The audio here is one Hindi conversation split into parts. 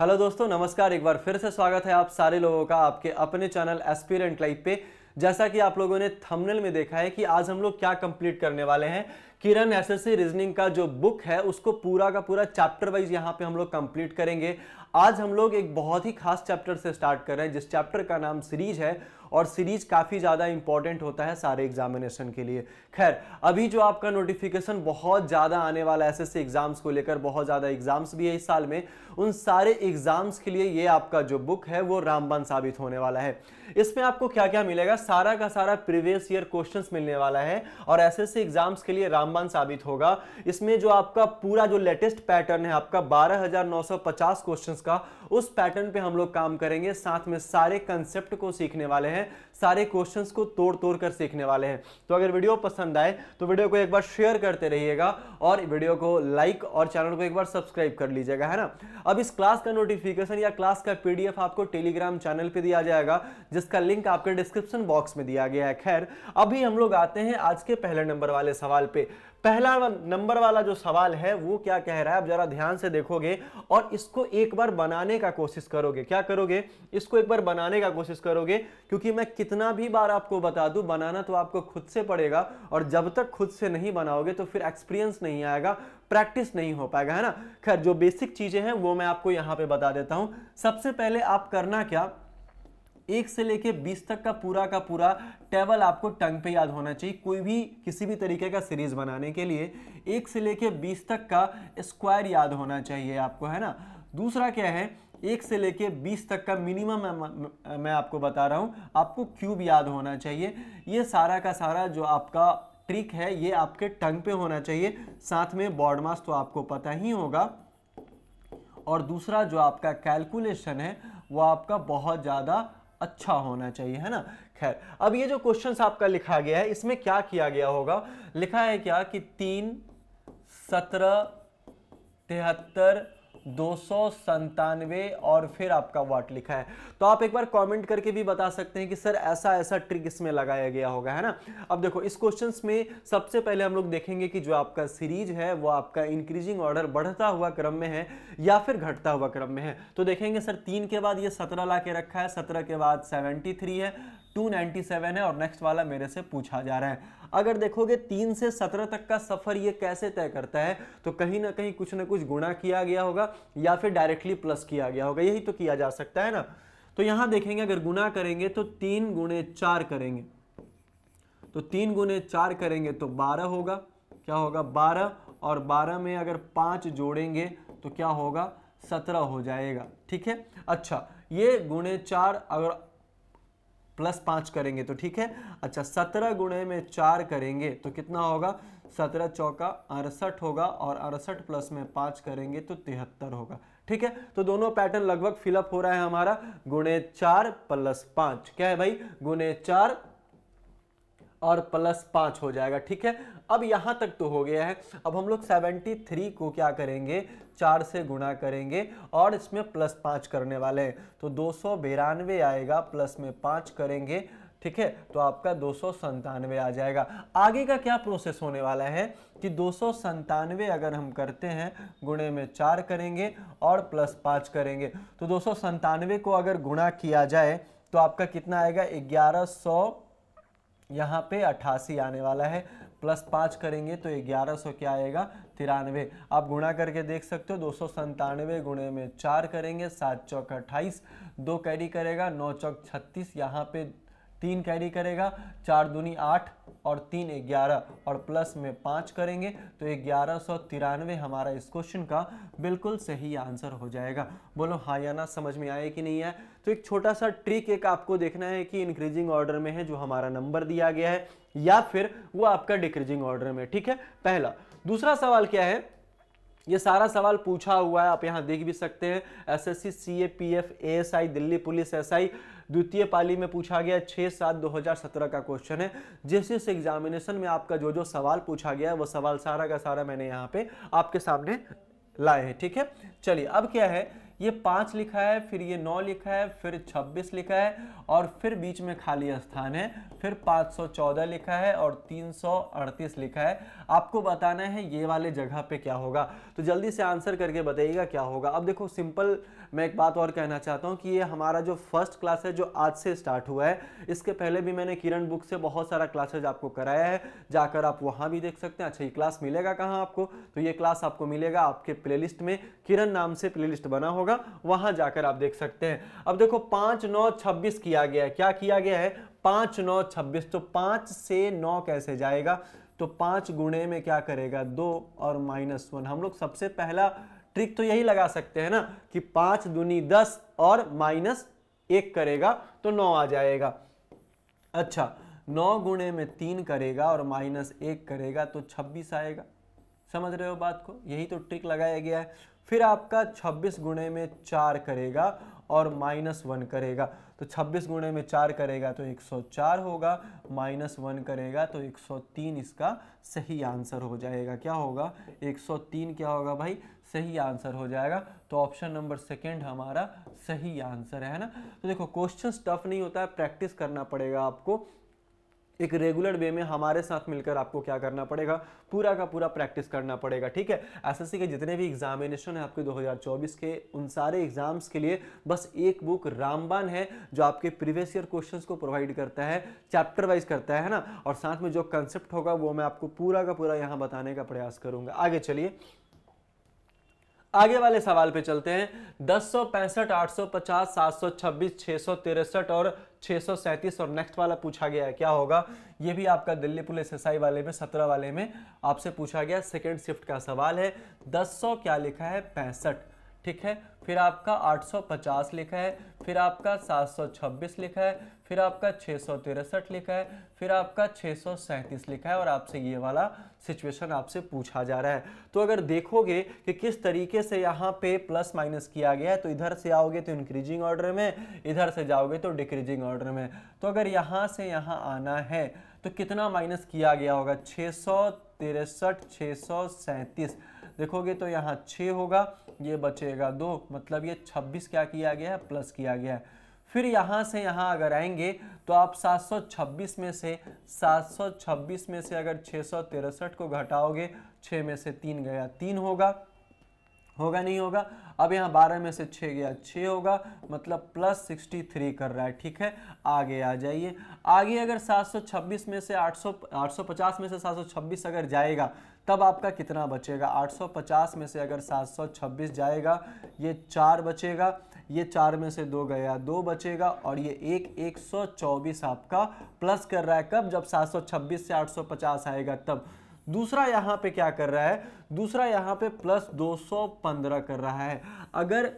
हेलो दोस्तों नमस्कार एक बार फिर से स्वागत है आप सारे लोगों का आपके अपने चैनल एस्पिरेंट लाइफ पे जैसा कि आप लोगों ने थंबनेल में देखा है कि आज हम लोग क्या कंप्लीट करने वाले हैं किरण एसएससी रीजनिंग का जो बुक है उसको पूरा का पूरा चैप्टर वाइज यहाँ पे हम लोग कंप्लीट करेंगे आज हम लोग एक बहुत ही खास चैप्टर से स्टार्ट कर रहे हैं जिस चैप्टर का नाम सीरीज है और सीरीज काफ़ी ज़्यादा इंपॉर्टेंट होता है सारे एग्जामिनेशन के लिए खैर अभी जो आपका नोटिफिकेशन बहुत ज़्यादा आने वाला है एस एग्ज़ाम्स को लेकर बहुत ज़्यादा एग्ज़ाम्स भी है इस साल में उन सारे एग्ज़ाम्स के लिए ये आपका जो बुक है वो रामबन साबित होने वाला है इसमें आपको क्या क्या मिलेगा सारा का सारा प्रीवियस ईयर क्वेश्चंस मिलने वाला है और ऐसे ऐसे एग्जाम्स के लिए रामबान साबित होगा इसमें जो आपका पूरा जो लेटेस्ट पैटर्न है आपका 12,950 क्वेश्चंस का उस पैटर्न पे हम लोग काम करेंगे साथ में सारे कंसेप्ट को सीखने वाले हैं सारे क्वेश्चंस को तोड़ तोड़ कर सीखने वाले हैं तो अगर वीडियो पसंद आए तो वीडियो को एक बार शेयर करते रहिएगा और वीडियो को लाइक और चैनल को एक बार सब्सक्राइब कर लीजिएगा है ना अब इस क्लास का नोटिफिकेशन या क्लास का पीडीएफ आपको टेलीग्राम चैनल पर दिया जाएगा जिसका लिंक आपके डिस्क्रिप्शन बॉक्स में दिया गया है खैर अभी हम लोग आते हैं आज के पहले नंबर वाले सवाल पे पहला नंबर वाला जो सवाल है वो क्या कह रहा है आप जरा ध्यान से देखोगे और इसको एक बार बनाने का कोशिश करोगे क्या करोगे इसको एक बार बनाने का कोशिश करोगे क्योंकि मैं कितना भी बार आपको बता दूं बनाना तो आपको खुद से पड़ेगा और जब तक खुद से नहीं बनाओगे तो फिर एक्सपीरियंस नहीं आएगा प्रैक्टिस नहीं हो पाएगा है ना खैर जो बेसिक चीज़ें हैं वो मैं आपको यहां पे बता देता हूं सबसे पहले आप करना क्या एक से लेके बीस तक का पूरा का पूरा टेबल आपको टंग पे याद होना चाहिए कोई भी किसी भी तरीके का सीरीज बनाने के लिए एक से लेके बीस तक का स्क्वायर याद होना चाहिए आपको है ना दूसरा क्या है एक से लेके बीस तक का मिनिमम मैं आपको बता रहा हूँ आपको क्यूब याद होना चाहिए ये सारा का सारा जो आपका ट्रिक है ये आपके टंग पे होना चाहिए साथ में बॉर्ड मास तो आपको पता ही होगा और दूसरा जो आपका कैलकुलेशन है वो आपका बहुत ज़्यादा अच्छा होना चाहिए है ना खैर अब ये जो क्वेश्चन आपका लिखा गया है इसमें क्या किया गया होगा लिखा है क्या कि तीन सत्रह तिहत्तर दो और फिर आपका वाट लिखा है तो आप एक बार कमेंट करके भी बता सकते हैं कि सर ऐसा ऐसा ट्रिक इसमें लगाया गया होगा है ना अब देखो इस क्वेश्चन में सबसे पहले हम लोग देखेंगे कि जो आपका सीरीज है वो आपका इंक्रीजिंग ऑर्डर बढ़ता हुआ क्रम में है या फिर घटता हुआ क्रम में है तो देखेंगे सर तीन के बाद ये सत्रह ला के रखा है सत्रह के बाद सेवेंटी है 297 है और नेक्स्ट वाला मेरे से पूछा जा रहा है अगर देखोगे तीन से सत्रह तक का सफ़र ये कैसे तय करता है तो कहीं ना कहीं कुछ ना कुछ गुणा किया गया होगा या फिर डायरेक्टली प्लस किया गया होगा यही तो किया जा सकता है ना तो यहां देखेंगे अगर गुना करेंगे तो तीन गुणे चार करेंगे तो तीन गुणे चार करेंगे तो बारह होगा क्या होगा बारह और बारह में अगर पांच जोड़ेंगे तो क्या होगा सत्रह हो जाएगा ठीक है अच्छा ये गुणे चार अगर प्लस पाँच करेंगे तो ठीक है अच्छा सत्रह गुणे में चार करेंगे तो कितना होगा सत्रह चौका अड़सठ होगा और अड़सठ प्लस में पाँच करेंगे तो तिहत्तर होगा ठीक है तो दोनों पैटर्न लगभग फिलअप हो रहा है हमारा गुणे चार प्लस पाँच क्या है भाई गुणे चार और प्लस पाँच हो जाएगा ठीक है अब यहाँ तक तो हो गया है अब हम लोग 73 को क्या करेंगे चार से गुणा करेंगे और इसमें प्लस पाँच करने वाले हैं तो दो आएगा प्लस में पाँच करेंगे ठीक है तो आपका दो आ जाएगा आगे का क्या प्रोसेस होने वाला है कि दो अगर हम करते हैं गुणे में चार करेंगे और प्लस पाँच करेंगे तो दो को अगर गुणा किया जाए तो आपका कितना आएगा ग्यारह सौ यहाँ पे अट्ठासी आने वाला है प्लस पाँच करेंगे तो ग्यारह सौ क्या आएगा तिरानवे आप गुणा करके देख सकते हो दो सौ संतानवे गुणे में चार करेंगे सात चौक अट्ठाईस दो कैरी करेगा नौ चौक छत्तीस यहाँ पे तीन कैरी करेगा चार दूनी आठ और तीन ग्यारह और प्लस में पाँच करेंगे तो ग्यारह सौ तिरानवे हमारा इस क्वेश्चन का बिल्कुल सही आंसर हो जाएगा बोलो हाँ या ना समझ में आए कि नहीं आए तो एक छोटा सा ट्रिक एक आपको देखना है कि इंक्रीजिंग ऑर्डर में है जो हमारा नंबर दिया गया है या फिर वो आपका डिक्रीजिंग ऑर्डर में ठीक है पहला दूसरा सवाल क्या है ये सारा सवाल पूछा हुआ है आप यहाँ देख भी सकते हैं SSC CAPF ASI Delhi police SI द्वितीय पाली में पूछा गया छः सात दो हजार सत्रह का क्वेश्चन है जिस एग्जामिनेशन में आपका जो जो सवाल पूछा गया है वो सवाल सारा का सारा मैंने यहाँ पे आपके सामने लाए हैं ठीक है चलिए अब क्या है ये पाँच लिखा है फिर ये नौ लिखा है फिर छब्बीस लिखा है और फिर बीच में खाली स्थान है फिर पाँच सौ चौदह लिखा है और तीन सौ अड़तीस लिखा है आपको बताना है ये वाले जगह पे क्या होगा तो जल्दी से आंसर करके बताइएगा क्या होगा अब देखो सिंपल मैं एक बात और कहना चाहता हूँ कि ये हमारा जो फर्स्ट क्लास है जो आज से स्टार्ट हुआ है इसके पहले भी मैंने किरण बुक से बहुत सारा क्लासेज आपको कराया है जाकर आप वहाँ भी देख सकते हैं अच्छा ये क्लास मिलेगा कहाँ आपको तो ये क्लास आपको मिलेगा आपके प्ले में किरण नाम से प्ले बना होगा वहाँ जाकर आप देख सकते हैं अब देखो पाँच नौ छब्बीस किया गया है क्या किया गया है पाँच नौ छब्बीस तो पाँच से नौ कैसे जाएगा तो पाँच गुणे में क्या करेगा दो और माइनस वन हम लोग सबसे पहला ट्रिक तो यही लगा सकते हैं ना कि पांच दुनी दस और माइनस एक करेगा तो नौ आ जाएगा अच्छा नौ गुणे में तीन करेगा और माइनस एक करेगा तो छब्बीस आएगा समझ रहे हो बात को यही तो ट्रिक लगाया गया है फिर आपका छब्बीस गुणे में चार करेगा और माइनस वन करेगा तो 26 गुणे में चार करेगा तो 104 होगा माइनस वन करेगा तो 103 इसका सही आंसर हो जाएगा क्या होगा 103 क्या होगा भाई सही आंसर हो जाएगा तो ऑप्शन नंबर सेकेंड हमारा सही आंसर है ना तो देखो क्वेश्चन टफ नहीं होता है प्रैक्टिस करना पड़ेगा आपको एक रेगुलर वे में हमारे साथ मिलकर आपको क्या करना पड़ेगा पूरा का पूरा प्रैक्टिस करना पड़ेगा ठीक है एसएससी के जितने भी एग्जामिनेशन है आपके 2024 के उन सारे एग्जाम्स के लिए बस एक बुक रामबान है जो आपके प्रीवियस ईयर क्वेश्चन को प्रोवाइड करता है चैप्टर वाइज करता है ना और साथ में जो कंसेप्ट होगा वो मैं आपको पूरा का पूरा यहाँ बताने का प्रयास करूँगा आगे चलिए आगे वाले सवाल पे चलते हैं दस सौ पैंसठ आठ सौ पचास सात सौ छब्बीस छः सौ तिरसठ और छह सौ सैंतीस और नेक्स्ट वाला पूछा गया है क्या होगा ये भी आपका दिल्ली पुलिस एसआई वाले में सत्रह वाले में आपसे पूछा गया सेकेंड शिफ्ट का सवाल है दस सौ क्या लिखा है पैंसठ ठीक है फिर आपका 850 लिखा है फिर आपका 726 लिखा है फिर आपका छः लिखा है फिर आपका छः लिखा है और आपसे ये वाला सिचुएशन आपसे पूछा जा रहा है तो अगर देखोगे कि किस तरीके से यहाँ पे प्लस माइनस किया गया है तो इधर से आओगे तो इंक्रीजिंग ऑर्डर में इधर से जाओगे तो डिक्रीजिंग ऑर्डर में तो अगर यहाँ से यहाँ आना है तो कितना माइनस किया गया होगा छः सौ तिरसठ सौ सैंतीस देखोगे तो यहाँ छः होगा ये बचेगा दो मतलब ये छब्बीस क्या किया गया है प्लस किया गया है फिर यहाँ से यहाँ अगर आएंगे तो आप 726 में से 726 में से अगर छः को घटाओगे छः में से तीन गया तीन होगा होगा नहीं होगा अब यहाँ बारह में से 6 गया 6 होगा मतलब प्लस सिक्सटी थ्री कर रहा है ठीक है आगे आ जाइए आगे अगर सात सौ छब्बीस में से आठ आठ सौ पचास में से सात सौ छब्बीस अगर जाएगा तब आपका कितना बचेगा 850 में से अगर 726 जाएगा ये चार बचेगा ये चार में से दो गया दो बचेगा और ये एक 124 सौ चौबीस आपका प्लस कर रहा है कब जब 726 से 850 आएगा तब दूसरा यहाँ पे क्या कर रहा है दूसरा यहाँ पे प्लस 215 कर रहा है अगर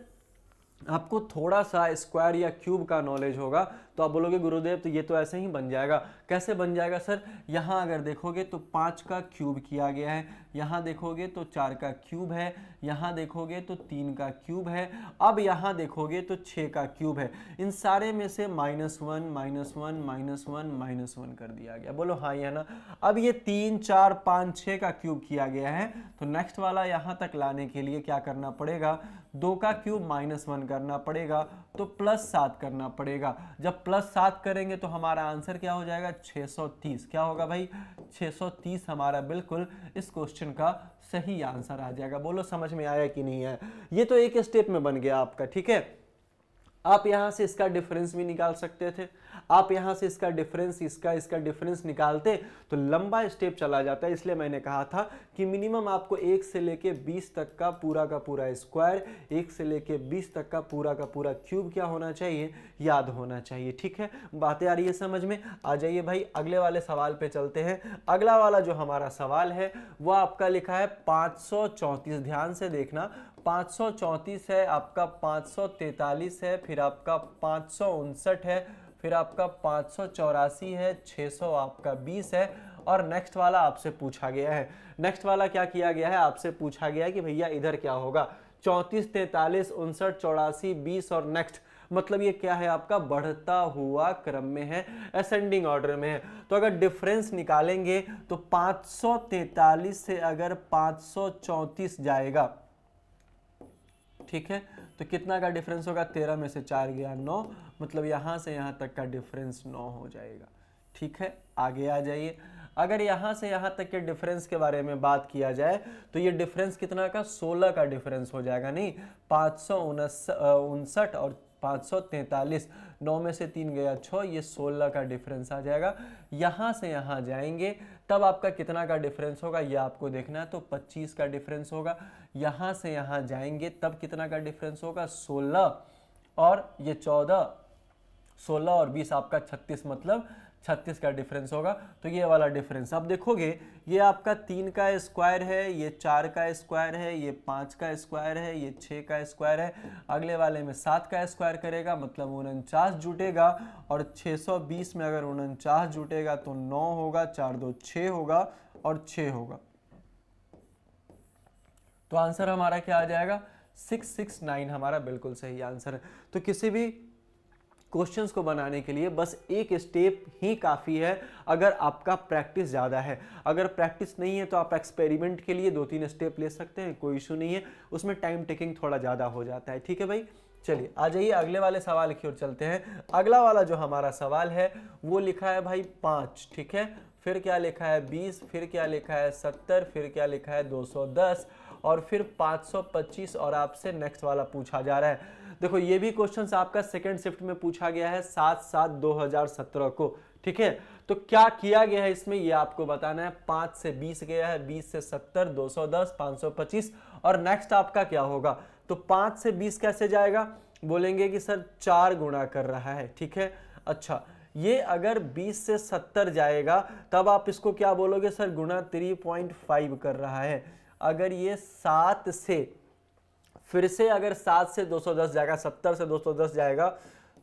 आपको थोड़ा सा स्क्वायर या क्यूब का नॉलेज होगा तो आप बोलोगे गुरुदेव तो ये तो ऐसे ही बन जाएगा कैसे बन जाएगा सर यहाँ अगर देखोगे तो पाँच का क्यूब किया गया है यहाँ देखोगे तो चार का क्यूब है यहाँ देखोगे तो तीन का क्यूब है अब यहाँ देखोगे तो छः का क्यूब है इन सारे में से minus one minus one minus one minus one कर दिया गया बोलो हाँ या ना अब ये तीन चार पाँच छः का क्यूब किया गया है तो नेक्स्ट वाला यहाँ तक लाने के लिए क्या करना पड़ेगा दो का क्यूब माइनस वन करना पड़ेगा तो प्लस सात करना पड़ेगा जब प्लस सात करेंगे तो हमारा आंसर क्या हो जाएगा 630 क्या होगा भाई 630 हमारा बिल्कुल इस क्वेश्चन का सही आंसर आ जाएगा बोलो समझ में आया कि नहीं है ये तो एक स्टेप में बन गया आपका ठीक है आप यहाँ से इसका डिफरेंस भी निकाल सकते थे आप यहाँ से इसका डिफरेंस इसका इसका डिफरेंस निकालते तो लंबा स्टेप चला जाता है इसलिए मैंने कहा था कि मिनिमम आपको एक से लेके बीस तक का पूरा का पूरा स्क्वायर एक से लेके बीस तक का पूरा का पूरा क्यूब क्या होना चाहिए याद होना चाहिए ठीक है बातें आ रही है समझ में आ जाइए भाई अगले वाले सवाल पे चलते हैं अगला वाला जो हमारा सवाल है वह आपका लिखा है पाँच ध्यान से देखना 534 है आपका 543 है फिर आपका पाँच है फिर आपका पाँच है 600 आपका 20 है और नेक्स्ट वाला आपसे पूछा गया है नेक्स्ट वाला क्या किया गया है आपसे पूछा गया है कि भैया इधर क्या होगा चौंतीस तैतालीस उनसठ चौरासी बीस और नेक्स्ट मतलब ये क्या है आपका बढ़ता हुआ क्रम में है असेंडिंग ऑर्डर में है तो अगर डिफरेंस निकालेंगे तो 543 से अगर 534 जाएगा ठीक है तो कितना का डिफरेंस होगा तेरह में से चार गया नौ मतलब यहाँ से यहाँ तक का डिफरेंस नौ हो जाएगा ठीक है आगे आ जाइए अगर यहाँ से यहाँ तक के डिफरेंस के बारे में बात किया जाए तो ये डिफरेंस कितना का सोलह का डिफरेंस हो जाएगा नहीं पाँच सौ उनसठ और पाँच नौ में से तीन गया छः ये सोलह का डिफरेंस आ जाएगा यहाँ से यहाँ जाएंगे तब आपका कितना का डिफरेंस होगा ये आपको देखना है तो 25 का डिफरेंस होगा यहाँ से यहाँ जाएंगे तब कितना का डिफरेंस होगा सोलह और ये चौदह सोलह और बीस आपका छत्तीस मतलब छत्तीस का डिफरेंस होगा तो ये वाला डिफरेंस आप देखोगे ये आपका तीन का स्क्वायर है ये चार का स्क्वायर है ये पाँच का स्क्वायर है ये छः का स्क्वायर है अगले वाले में सात का स्क्वायर करेगा मतलब उनचास जुटेगा और 620 में अगर उनचास जुटेगा तो नौ होगा चार दो छः होगा और छः होगा तो आंसर हमारा क्या आ जाएगा सिक्स सिक्स नाइन हमारा बिल्कुल सही आंसर है तो किसी भी क्वेश्चंस को बनाने के लिए बस एक स्टेप ही काफ़ी है अगर आपका प्रैक्टिस ज़्यादा है अगर प्रैक्टिस नहीं है तो आप एक्सपेरिमेंट के लिए दो तीन स्टेप ले सकते हैं कोई इशू नहीं है उसमें टाइम टेकिंग थोड़ा ज़्यादा हो जाता है ठीक है भाई चलिए आ जाइए अगले वाले सवाल की ओर चलते हैं अगला वाला जो हमारा सवाल है वो लिखा है भाई पाँच ठीक है फिर क्या लिखा है बीस फिर क्या लिखा है सत्तर फिर क्या लिखा है दो सौ दस और फिर 525 और आपसे नेक्स्ट वाला पूछा जा रहा है देखो ये भी क्वेश्चन आपका सेकेंड शिफ्ट में पूछा गया है सात सात दो हजार सत्रह को ठीक है तो क्या किया गया है इसमें ये आपको बताना है पांच से बीस गया है बीस से सत्तर दो सौ दस पांच सौ पच्चीस और नेक्स्ट आपका क्या होगा तो पांच से बीस कैसे जाएगा बोलेंगे कि सर चार गुणा कर रहा है ठीक है अच्छा ये अगर 20 से 70 जाएगा तब आप इसको क्या बोलोगे सर गुणा 3.5 कर रहा है अगर ये सात से फिर से अगर सात से 210 जाएगा सत्तर से 210 जाएगा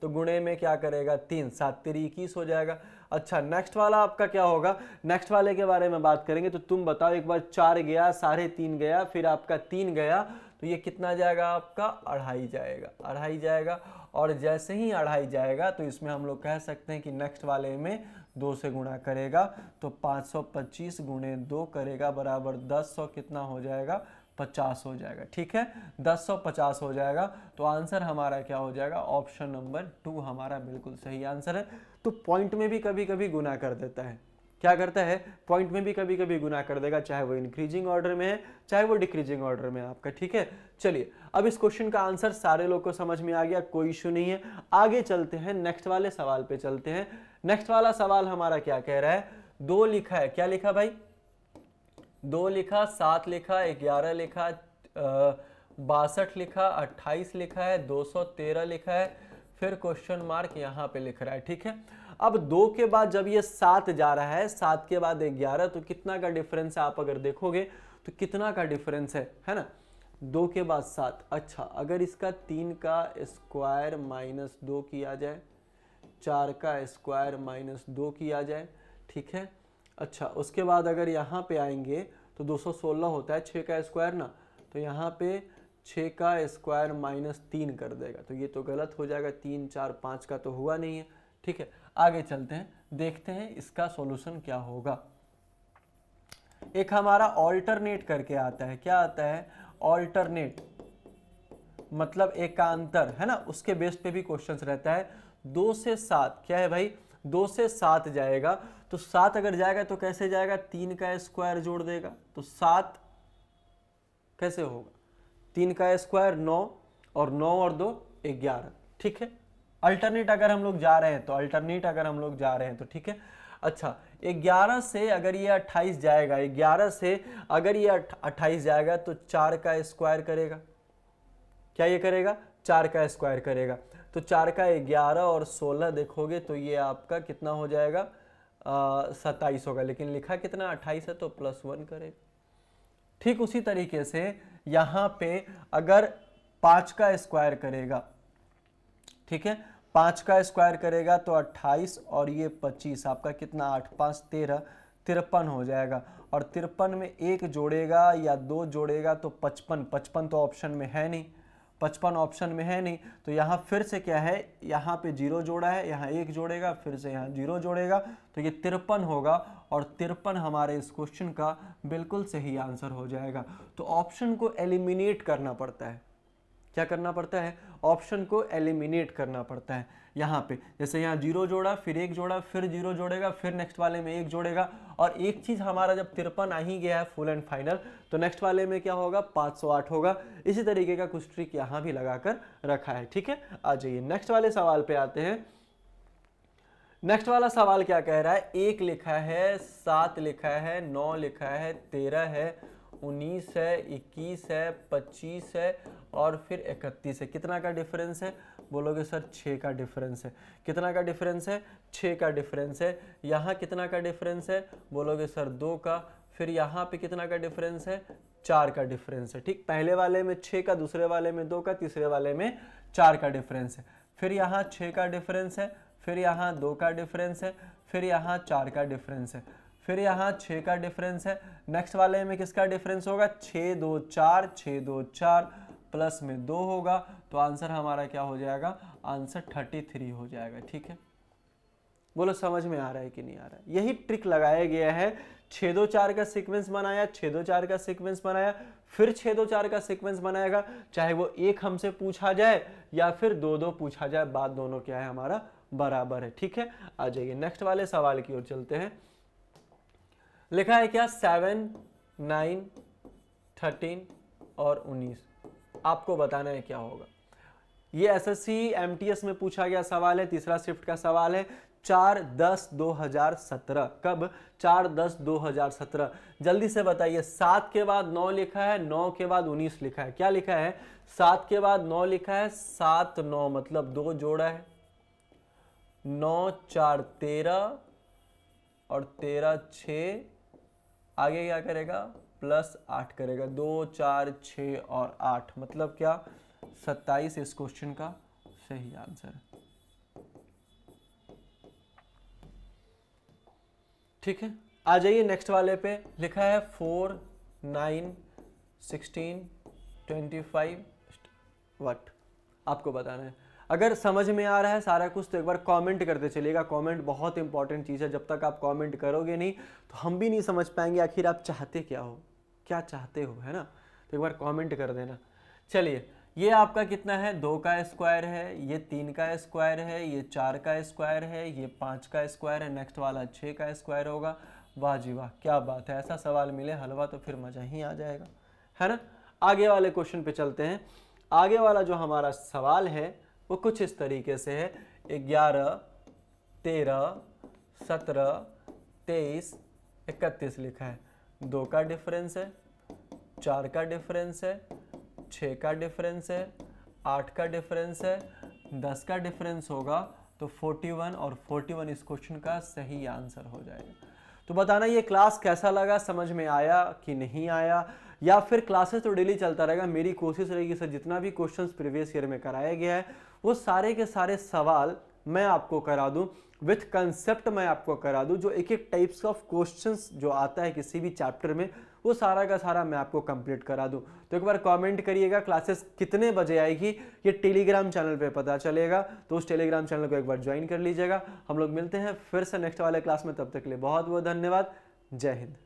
तो गुणे में क्या करेगा तीन सात तेरी इक्कीस हो जाएगा अच्छा नेक्स्ट वाला आपका क्या होगा नेक्स्ट वाले के बारे में बात करेंगे तो तुम बताओ एक बार चार गया साढ़े तीन गया फिर आपका तीन गया तो ये कितना जाएगा आपका अढ़ाई जाएगा अढ़ाई जाएगा और जैसे ही अढ़ाई जाएगा तो इसमें हम लोग कह सकते हैं कि नेक्स्ट वाले में दो से गुणा करेगा तो 525 सौ पच्चीस गुणे दो करेगा बराबर दस सौ कितना हो जाएगा पचास हो जाएगा ठीक है दस सौ पचास हो जाएगा तो आंसर हमारा क्या हो जाएगा ऑप्शन नंबर टू हमारा बिल्कुल सही आंसर है तो पॉइंट में भी कभी कभी गुना कर देता है क्या करता है पॉइंट में भी कभी कभी गुना कर देगा चाहे वो इंक्रीजिंग ऑर्डर में है चाहे वो डिक्रीजिंग ऑर्डर में आपका ठीक है चलिए अब इस क्वेश्चन का आंसर सारे लोग को समझ में आ गया कोई इशू नहीं है आगे चलते हैं नेक्स्ट वाले सवाल पे चलते हैं नेक्स्ट वाला सवाल हमारा क्या कह रहा है दो लिखा है क्या लिखा भाई दो लिखा सात लिखा ग्यारह लिखा बासठ लिखा अट्ठाईस लिखा है दो सौ तेरह लिखा है फिर क्वेश्चन मार्क यहाँ पे लिख रहा है ठीक है अब दो के बाद जब ये सात जा रहा है सात के बाद ग्यारह तो कितना का डिफरेंस है आप अगर देखोगे तो कितना का डिफरेंस है है ना दो के बाद सात अच्छा अगर इसका तीन का स्क्वायर माइनस दो किया जाए चार का स्क्वायर माइनस दो किया जाए ठीक है अच्छा उसके बाद अगर यहाँ पे आएंगे तो 216 होता है छः का स्क्वायर ना तो यहाँ पे छः का स्क्वायर माइनस तीन कर देगा तो ये तो गलत हो जाएगा तीन चार पाँच का तो हुआ नहीं है ठीक है आगे चलते हैं देखते हैं इसका सॉल्यूशन क्या होगा एक हमारा ऑल्टरनेट करके आता है क्या आता है ऑल्टरनेट मतलब एकांतर है ना उसके बेस पे भी क्वेश्चंस रहता है दो से सात क्या है भाई दो से सात जाएगा तो सात अगर जाएगा तो कैसे जाएगा तीन का स्क्वायर जोड़ देगा तो सात कैसे होगा तीन का स्क्वायर नौ और नौ और दो ग्यारह ठीक है अल्टरनेट अगर हम लोग जा रहे हैं तो अल्टरनेट अगर हम लोग जा रहे हैं तो ठीक है अच्छा ग्यारह से अगर ये अट्ठाईस जाएगा ग्यारह से अगर ये अट्ठाईस जाएगा तो चार का स्क्वायर करेगा क्या ये करेगा चार का स्क्वायर करेगा तो चार का ग्यारह और सोलह देखोगे तो ये आपका कितना हो जाएगा सत्ताईस होगा लेकिन लिखा कितना अट्ठाईस है तो प्लस वन करें ठीक उसी तरीके से यहाँ पे अगर पाँच का स्क्वायर करेगा ठीक है पाँच का स्क्वायर करेगा तो अट्ठाईस और ये पच्चीस आपका कितना आठ पाँच तेरह तिरपन हो जाएगा और तिरपन में एक जोड़ेगा या दो जोड़ेगा तो पचपन पचपन तो ऑप्शन में है नहीं पचपन ऑप्शन में है नहीं तो यहाँ फिर से क्या है यहाँ पे जीरो जोड़ा है यहाँ एक जोड़ेगा फिर से यहाँ जीरो जोड़ेगा तो ये तिरपन होगा और तिरपन हमारे इस क्वेश्चन का बिल्कुल सही आंसर हो जाएगा तो ऑप्शन को एलिमिनेट करना पड़ता है क्या करना पड़ता है ऑप्शन को एलिमिनेट करना पड़ता है यहाँ पे जैसे यहाँ जीरो जोड़ा फिर एक जोड़ा फिर जीरो जोड़ेगा फिर नेक्स्ट वाले में एक जोड़ेगा और एक चीज़ हमारा जब तिरपन आ ही गया है फुल एंड फाइनल तो नेक्स्ट वाले में क्या होगा 508 होगा इसी तरीके का कुछ ट्रिक यहाँ भी लगा कर रखा है ठीक है आ जाइए नेक्स्ट वाले सवाल पे आते हैं नेक्स्ट वाला सवाल क्या कह रहा है एक लिखा है सात लिखा है नौ लिखा है तेरह है उन्नीस है इक्कीस है पच्चीस है और फिर इकतीस है कितना का डिफरेंस है बोलोगे सर छः का डिफरेंस है कितना का डिफरेंस है छः का डिफरेंस है यहाँ कितना का डिफरेंस है बोलोगे सर दो का फिर यहाँ पे कितना का डिफरेंस है चार का डिफरेंस है ठीक पहले वाले में छः का दूसरे वाले में दो का तीसरे वाले में चार का डिफरेंस है फिर यहाँ छः का डिफरेंस है फिर यहाँ दो का डिफरेंस है फिर यहाँ चार का डिफरेंस है फिर यहाँ छः का डिफरेंस है नेक्स्ट वाले में किसका डिफरेंस होगा छः दो चार छः दो चार प्लस में दो होगा तो आंसर हमारा क्या हो जाएगा आंसर थर्टी थ्री हो जाएगा ठीक है बोलो समझ में आ रहा है कि नहीं आ रहा है यही ट्रिक लगाया गया है छे दो चार का सीक्वेंस बनाया छे दो चार का सीक्वेंस बनाया फिर छे दो चार का सीक्वेंस बनाएगा चाहे वो एक हमसे पूछा जाए या फिर दो दो पूछा जाए बात दोनों क्या है हमारा बराबर है ठीक है आ जाइए नेक्स्ट वाले सवाल की ओर चलते हैं लिखा है क्या सेवन नाइन थर्टीन और उन्नीस आपको बताना है क्या होगा ये एसएससी एमटीएस में पूछा गया सवाल है तीसरा शिफ्ट का सवाल है चार दस दो हजार सत्रह कब चार दस दो हजार सत्रह जल्दी से बताइए सात के बाद नौ लिखा है नौ के बाद उन्नीस लिखा है क्या लिखा है सात के बाद नौ लिखा है सात नौ मतलब दो जोड़ा है नौ चार तेरह और तेरह छ आगे क्या करेगा प्लस आठ करेगा दो चार छ और आठ मतलब क्या सत्ताईस इस क्वेश्चन का सही आंसर ठीक है आ जाइए नेक्स्ट वाले पे लिखा है four nine sixteen twenty five what आपको बताना है अगर समझ में आ रहा है सारा कुछ तो एक बार कमेंट करते चलेगा कमेंट बहुत इंपॉर्टेंट चीज़ है जब तक आप कमेंट करोगे नहीं तो हम भी नहीं समझ पाएंगे आखिर आप चाहते क्या हो क्या चाहते हो है ना तो एक बार कमेंट कर देना चलिए ये आपका कितना है दो का स्क्वायर है ये तीन का स्क्वायर है ये चार का स्क्वायर है ये पाँच का स्क्वायर है नेक्स्ट वाला छः का स्क्वायर होगा वाह जी वाह क्या बात है ऐसा सवाल मिले हलवा तो फिर मज़ा ही आ जाएगा है ना आगे वाले क्वेश्चन पे चलते हैं आगे वाला जो हमारा सवाल है वो कुछ इस तरीके से है ग्यारह तेरह सत्रह तेईस इकतीस लिखा है दो का डिफरेंस है चार का डिफरेंस है छः का डिफरेंस है आठ का डिफरेंस है दस का डिफरेंस होगा तो 41 और 41 इस क्वेश्चन का सही आंसर हो जाएगा तो बताना ये क्लास कैसा लगा समझ में आया कि नहीं आया या फिर क्लासेस तो डेली चलता रहेगा मेरी कोशिश रहेगी सर जितना भी क्वेश्चंस प्रीवियस ईयर में कराया गया है वो सारे के सारे सवाल मैं आपको करा दूं विथ कंसेप्ट मैं आपको करा दूं जो एक एक टाइप्स ऑफ क्वेश्चंस जो आता है किसी भी चैप्टर में वो सारा का सारा मैं आपको कंप्लीट करा दूँ तो एक बार कमेंट करिएगा क्लासेस कितने बजे आएगी ये टेलीग्राम चैनल पे पता चलेगा तो उस टेलीग्राम चैनल को एक बार ज्वाइन कर लीजिएगा हम लोग मिलते हैं फिर से नेक्स्ट वाले क्लास में तब तक के लिए बहुत बहुत धन्यवाद जय हिंद